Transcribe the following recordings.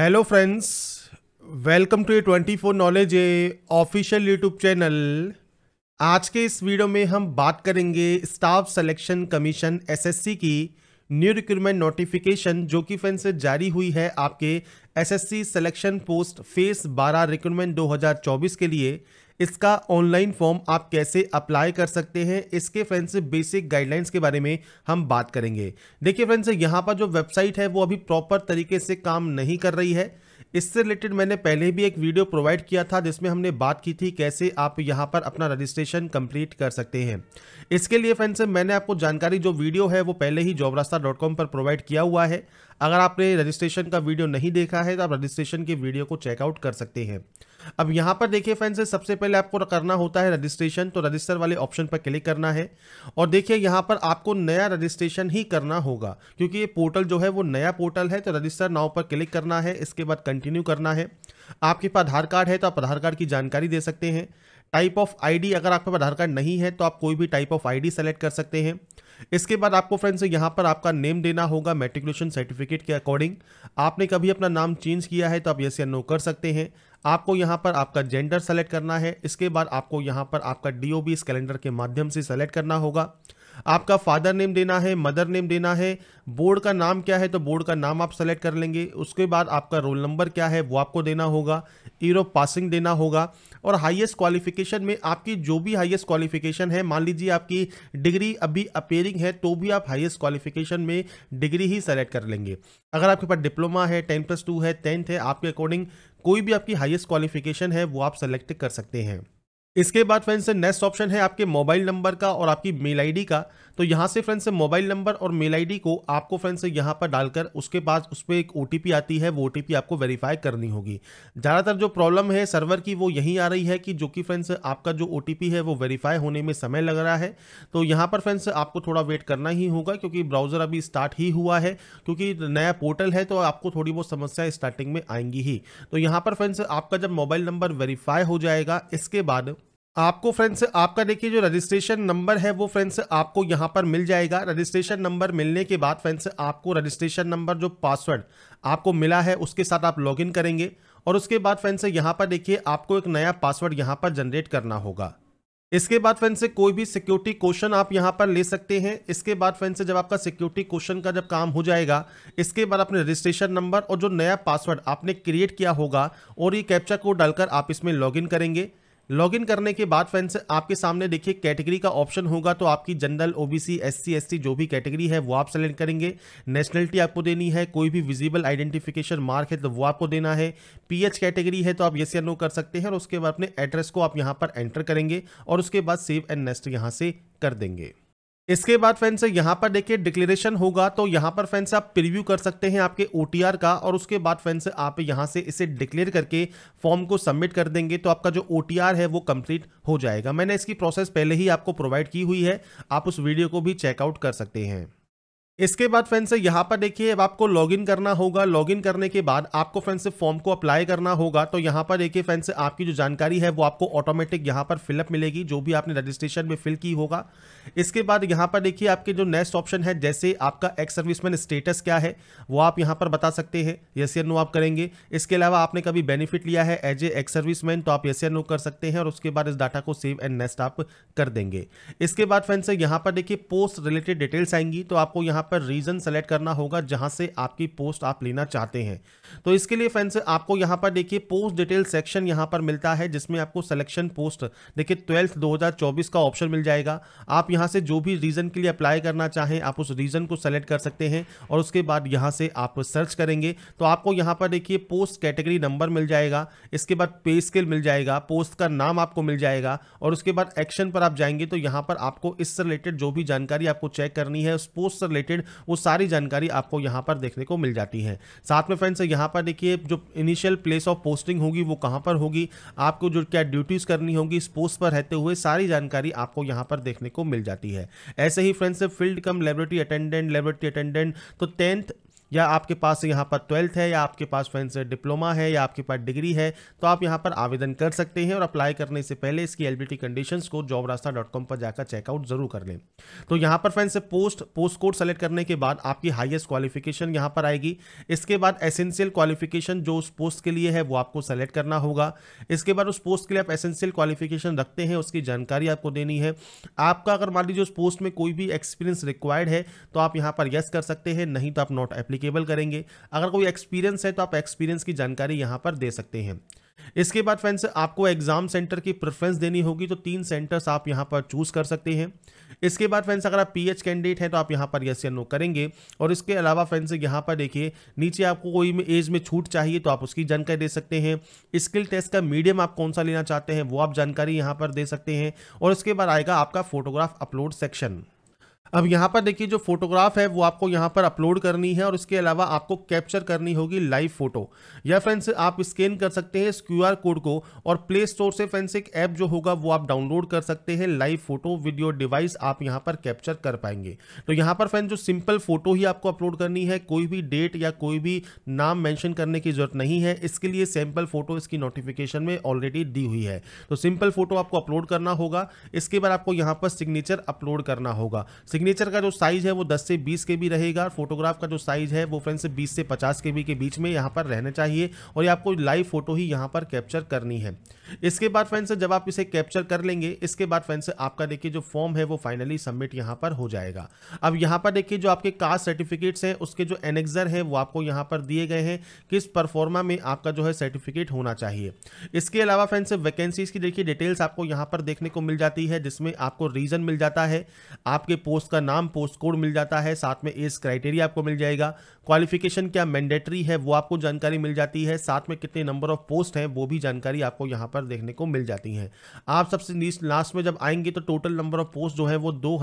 hello friends welcome to A twenty four knowledge a official YouTube channel आज के इस video में हम बात करेंगे स्टाफ सिलेक्शन कमीशन एसएससी की न्यू रिक्रूटमेंट नोटिफिकेशन जो कि फ्रेंड्स जारी हुई है आपके SSC selection post phase 12 recruitment 2024 के लिए इसका ऑनलाइन फॉर्म आप कैसे अप्लाई कर सकते हैं इसके फ्रेंड्स बेसिक गाइडलाइंस के बारे में हम बात करेंगे देखिए फ्रेंड्स यहाँ पर जो वेबसाइट है वो अभी प्रॉपर तरीके से काम नहीं कर रही है इससे रिलेटेड मैंने पहले भी एक वीडियो प्रोवाइड किया था जिसमें हमने बात की थी कैसे आप यहाँ पर अपना रजिस्ट्रेशन कंप्लीट कर सकते हैं इसके लिए फ्रेंड्स मैंने आपको जानकारी जो वीडियो है वो पहले ही जॉबरास्ता पर प्रोवाइड किया हुआ है अगर आपने रजिस्ट्रेशन का वीडियो नहीं देखा है तो आप रजिस्ट्रेशन के वीडियो को चेकआउट कर सकते हैं अब यहाँ पर देखिए फ्रेंड्स सबसे पहले आपको करना होता है रजिस्ट्रेशन तो रजिस्टर वाले ऑप्शन पर क्लिक करना है और देखिए यहाँ पर आपको नया रजिस्ट्रेशन ही करना होगा क्योंकि ये पोर्टल जो है वो नया पोर्टल है तो रजिस्टर नाव पर क्लिक करना है इसके बाद कंटिन्यू करना है आपके पास आधार कार्ड है तो आप आधार कार्ड की जानकारी दे सकते हैं टाइप ऑफ आईडी अगर आपके पास आधार कार्ड नहीं है तो आप कोई भी टाइप ऑफ आईडी सेलेक्ट कर सकते हैं इसके बाद आपको फ्रेंड्स यहाँ पर आपका नेम देना होगा मेट्रिकुलेशन सर्टिफिकेट के अकॉर्डिंग आपने कभी अपना नाम चेंज किया है तो आप यस या नो कर सकते हैं आपको यहाँ पर आपका जेंडर सेलेक्ट करना है इसके बाद आपको यहाँ पर आपका डी ओ कैलेंडर के माध्यम से सेलेक्ट करना होगा आपका फादर नेम देना है मदर नेम देना है बोर्ड का नाम क्या है तो बोर्ड का नाम आप सेलेक्ट कर लेंगे उसके बाद आपका रोल नंबर क्या है वो आपको देना होगा ईयर ऑफ पासिंग देना होगा और हाईएस्ट क्वालिफिकेशन में आपकी जो भी हाईएस्ट क्वालिफिकेशन है मान लीजिए आपकी डिग्री अभी अपेयरिंग है तो भी आप हाईएस्ट क्वालिफिकेशन में डिग्री ही सेलेक्ट कर लेंगे अगर आपके पास डिप्लोमा है टेन प्लस टू है टेंथ है आपके अकॉर्डिंग कोई भी आपकी हाइएस्ट क्वालिफिकेशन है वो आप सेलेक्ट कर सकते हैं इसके बाद फ्रेंड्स नेक्स्ट ऑप्शन है आपके मोबाइल नंबर का और आपकी मेल आईडी का तो यहाँ से फ्रेंड्स मोबाइल नंबर और मेल आईडी को आपको फ्रेंड्स यहाँ पर डालकर उसके बाद उस पर एक ओ आती है वो ओ आपको वेरीफाई करनी होगी ज़्यादातर जो प्रॉब्लम है सर्वर की वो यहीं आ रही है कि जो कि फ्रेंड्स आपका जो ओ है वो वेरीफाई होने में समय लग रहा है तो यहाँ पर फ्रेंड्स आपको थोड़ा वेट करना ही होगा क्योंकि ब्राउज़र अभी स्टार्ट ही हुआ है क्योंकि नया पोर्टल है तो आपको थोड़ी बहुत समस्या स्टार्टिंग में आएंगी ही तो यहाँ पर फ्रेंड्स आपका जब मोबाइल नंबर वेरीफाई हो जाएगा इसके बाद आपको फ्रेंड्स आपका देखिए जो रजिस्ट्रेशन नंबर है वो फ्रेंड्स आपको यहाँ पर मिल जाएगा रजिस्ट्रेशन नंबर मिलने के बाद फ्रेंड्स आपको रजिस्ट्रेशन नंबर जो पासवर्ड आपको मिला है उसके साथ आप लॉगिन करेंगे और उसके बाद फ्रेंड्स यहाँ पर देखिए आपको एक नया पासवर्ड यहाँ पर जनरेट करना होगा इसके बाद फ्रेंड्स कोई भी सिक्योरिटी क्वेश्चन आप यहाँ पर ले सकते हैं इसके बाद फ्रेंड्स जब आपका सिक्योरिटी क्वेश्चन का जब काम हो जाएगा इसके बाद आपने रजिस्ट्रेशन नंबर और जो नया पासवर्ड आपने क्रिएट किया होगा और ये कैप्चा कोड डालकर आप इसमें लॉगिन करेंगे लॉगिन करने के बाद फ्रेंड्स आपके सामने देखिए कैटेगरी का ऑप्शन होगा तो आपकी जनरल ओबीसी एससी एसटी जो भी कैटेगरी है वो आप सेलेक्ट करेंगे नेशनलिटी आपको देनी है कोई भी विजिबल आइडेंटिफिकेशन मार्क है तो वो आपको देना है पीएच कैटेगरी है तो आप यस या नो कर सकते हैं और उसके बाद अपने एड्रेस को आप यहाँ पर एंटर करेंगे और उसके बाद सेव एंड नेस्ट यहाँ से कर देंगे इसके बाद फ्रेंड्स यहाँ पर देखिए डिक्लेरेशन होगा तो यहाँ पर फ्रेंड्स आप प्रीव्यू कर सकते हैं आपके ओ का और उसके बाद फ्रेंड्स आप यहाँ से इसे डिक्लेयर करके फॉर्म को सबमिट कर देंगे तो आपका जो ओ है वो कंप्लीट हो जाएगा मैंने इसकी प्रोसेस पहले ही आपको प्रोवाइड की हुई है आप उस वीडियो को भी चेकआउट कर सकते हैं इसके बाद फ्रेंड्स यहाँ पर देखिए अब आपको लॉगिन करना होगा लॉगिन करने के बाद आपको फ्रेंड्स फॉर्म को अप्लाई करना होगा तो यहाँ पर देखिए फ्रेंड्स आपकी जो जानकारी है वो आपको ऑटोमेटिक यहाँ पर फिलअप मिलेगी जो भी आपने रजिस्ट्रेशन में फिल की होगा इसके बाद यहाँ पर देखिए आपके जो नेक्स्ट ऑप्शन है जैसे आपका एक्स सर्विसमैन स्टेटस क्या है वो आप यहाँ पर बता सकते हैं यस या नो आप करेंगे इसके अलावा आपने कभी बेनिफिट लिया है एज ए एक्स सर्विसमैन तो आप यस या नो कर सकते हैं और उसके बाद इस डाटा को सेव एंड नेक्स्ट आप कर देंगे इसके बाद फ्रेंड्स यहाँ पर देखिए पोस्ट रिलेटेड डिटेल्स आएंगी तो आपको यहाँ पर रीज़न सेलेक्ट करना होगा जहां से आपकी पोस्ट आप लेना चाहते हैं तो इसके लिए फ्रेंड्स आपको यहां पर देखिए पोस्ट डिटेल सेक्शन यहां पर मिलता है जिसमें आपको सिलेक्शन पोस्ट देखिए ट्वेल्थ 2024 का ऑप्शन मिल जाएगा आप यहां से जो भी रीज़न के लिए अप्लाई करना चाहें आप उस रीज़न को सेलेक्ट कर सकते हैं और उसके बाद यहां से आप सर्च करेंगे तो आपको यहां पर देखिए पोस्ट कैटेगरी नंबर मिल जाएगा इसके बाद पे स्केल मिल जाएगा पोस्ट का नाम आपको मिल जाएगा और उसके बाद एक्शन पर आप जाएंगे तो यहां पर आपको इससे रिलेटेड जो भी जानकारी आपको चेक करनी है उस पोस्ट से रिलेटेड वो सारी जानकारी आपको यहाँ पर देखने को मिल जाती है साथ में फ्रेंड्स यहाँ पर देखिए जो इनिशियल प्लेस ऑफ पोस्टिंग होगी वो कहाँ पर होगी आपको जो क्या ड्यूटीज़ करनी होगी इस पोस्ट पर रहते हुए सारी जानकारी आपको यहाँ पर देखने को मिल जाती है ऐसे ही friends field cum laboratory attendant laboratory attendant तो टेंथ या आपके पास यहाँ पर ट्वेल्थ है या आपके पास फ्रेंड्स डिप्लोमा है या आपके पास डिग्री है तो आप यहाँ पर आवेदन कर सकते हैं और अप्लाई करने से पहले इसकी एलिबिलिटी कंडीशंस को जॉब रास्ता डॉट कॉम पर जाकर चेकआउट जरूर कर लें तो यहाँ पर friends post post code select करने के बाद आपकी हाइएस्ट क्वालिफिकेशन यहाँ पर आएगी इसके बाद एसेंशियल क्वालिफिकेशन जो उस पोस्ट के लिए है वो आपको सेलेक्ट करना होगा इसके बाद उस पोस्ट के लिए आप एसेंशियल क्वालिफिकेशन रखते हैं उसकी जानकारी आपको देनी है आपका अगर मान लीजिए उस पोस्ट में कोई भी एक्सपीरियंस रिक्वायर्ड है तो आप यहाँ पर यस कर सकते हैं नहीं तो आप नॉट एप्लीकेशन एप्लीकेबल करेंगे अगर कोई एक्सपीरियंस है तो आप एक्सपीरियंस की जानकारी यहाँ पर दे सकते हैं इसके बाद फ्रेंड्स आपको एग्जाम सेंटर की प्रेफरेंस देनी होगी तो तीन सेंटर्स आप यहां पर चूज कर सकते हैं इसके बाद फ्रेंड्स अगर आप पीएच कैंडिडेट हैं तो आप यहां पर यस या नो करेंगे और इसके अलावा फ्रेंड्स यहां पर देखिए नीचे आपको कोई एज में छूट चाहिए तो आप उसकी जानकारी दे सकते हैं स्किल टेस्ट का मीडियम आप कौन सा लेना चाहते हैं वो आप जानकारी यहाँ पर दे सकते हैं और इसके बाद आएगा आपका फोटोग्राफ अपलोड सेक्शन अब यहाँ पर देखिए जो फोटोग्राफ है वो आपको यहाँ पर अपलोड करनी है और इसके अलावा आपको कैप्चर करनी होगी लाइव फोटो या फ्रेंड्स आप स्कैन कर सकते हैं इस क्यूआर कोड को और प्ले स्टोर से फ्रेंड्स एक ऐप जो होगा वो आप डाउनलोड कर सकते हैं लाइव फोटो वीडियो डिवाइस आप यहाँ पर कैप्चर कर पाएंगे तो यहाँ पर फ्रेंड जो सिंपल फोटो ही आपको अपलोड करनी है कोई भी डेट या कोई भी नाम मैंशन करने की जरूरत नहीं है इसके लिए सैम्पल फोटो इसकी नोटिफिकेशन में ऑलरेडी दी हुई है तो सिंपल फोटो आपको अपलोड करना होगा इसके बाद आपको यहाँ पर सिग्नेचर अपलोड करना होगा सिग्नेचर का जो साइज है वो 10 से 20 के भी रहेगा फोटोग्राफ का जो साइज है वो फ्रेंड्स 20 से 50 के बी के बीच में यहाँ पर रहना चाहिए और ये आपको लाइव फोटो ही यहाँ पर कैप्चर करनी है इसके बाद फ्रेंड्स जब आप इसे कैप्चर कर लेंगे इसके बाद फ्रेंड्स आपका देखिए जो फॉर्म है वो फाइनली सबमिट यहाँ पर हो जाएगा अब यहाँ पर देखिए जो आपके कास्ट सर्टिफिकेट्स हैं उसके जो एनेक्जर हैं वो आपको यहाँ पर दिए गए हैं किस परफॉर्मा में आपका जो है सर्टिफिकेट होना चाहिए इसके अलावा फ्रेंड्स वैकेंसीज की देखिए डिटेल्स आपको यहाँ पर देखने को मिल जाती है जिसमें आपको रीजन मिल जाता है आपके पोस्ट उसका नाम पोस्ट कोड मिल जाता है साथ में एज क्राइटेरिया आपको मिल जाएगा क्वालिफिकेशन क्या मैंडेटरी है वो आपको जानकारी मिल जाती है साथ में कितने नंबर ऑफ पोस्ट हैं वो भी जानकारी आपको यहाँ पर देखने को मिल जाती है आप सबसे लास्ट में जब आएंगे तो टोटल नंबर ऑफ पोस्ट जो है वो दो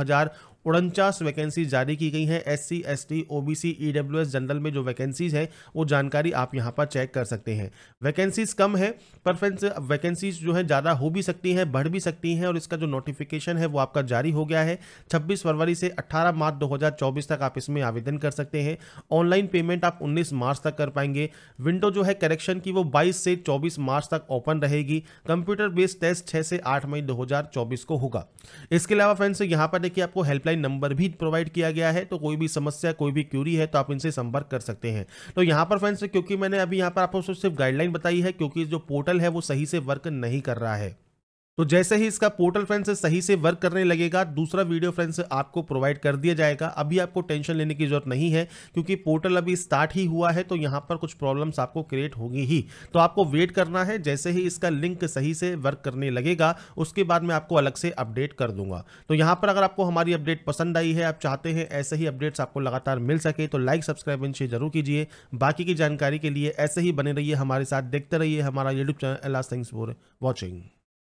उनचास वैकेंसी जारी की गई हैं S C S T O B C E W S general में जो वैकेंसीज हैं वो जानकारी आप यहाँ पर चेक कर सकते हैं वैकेंसीज कम है फ्रेंड्स वैकेंसीज जो है ज़्यादा हो भी सकती हैं बढ़ भी सकती हैं और इसका जो नोटिफिकेशन है वो आपका जारी हो गया है छब्बीस फरवरी से अट्ठारह मार्च दो तक आप इसमें आवेदन कर सकते हैं ऑनलाइन पेमेंट आप उन्नीस मार्च तक कर पाएंगे विंडो जो है करेक्शन की वो बाईस से चौबीस मार्च तक ओपन रहेगी कंप्यूटर बेस्ड टेस्ट छः से आठ मई चौबीस को होगा इसके अलावा फ्रेंड्स यहाँ पर देखिए आपको हेल्पलाइन हेल्पलाइन नंबर भी प्रोवाइड किया गया है तो कोई भी समस्या कोई भी क्यूरी है तो आप इनसे संपर्क कर सकते हैं तो यहाँ पर फ्रेंड्स क्योंकि मैंने अभी यहाँ पर आपको सिर्फ गाइडलाइन बताई है क्योंकि जो पोर्टल है वो सही से वर्क नहीं कर रहा है तो जैसे ही इसका पोर्टल फ्रेंड्स सही से वर्क करने लगेगा दूसरा वीडियो फ्रेंड्स आपको प्रोवाइड कर दिया जाएगा अभी आपको टेंशन लेने की जरूरत नहीं है क्योंकि पोर्टल अभी स्टार्ट ही हुआ है तो यहाँ पर कुछ प्रॉब्लम्स आपको क्रिएट होगी ही तो आपको वेट करना है जैसे ही इसका लिंक सही से वर्क करने लगेगा उसके बाद मैं आपको अलग से अपडेट कर दूंगा तो यहाँ पर अगर आपको हमारी अपडेट पसंद आई है आप चाहते हैं ऐसे ही अपडेट्स आपको लगातार मिल सके तो लाइक सब्सक्राइब एंड शेयर जरूर कीजिए बाकी की जानकारी के लिए ऐसे ही बने रहिए हमारे साथ देखते रहिए हमारा YouTube channel alas things for watching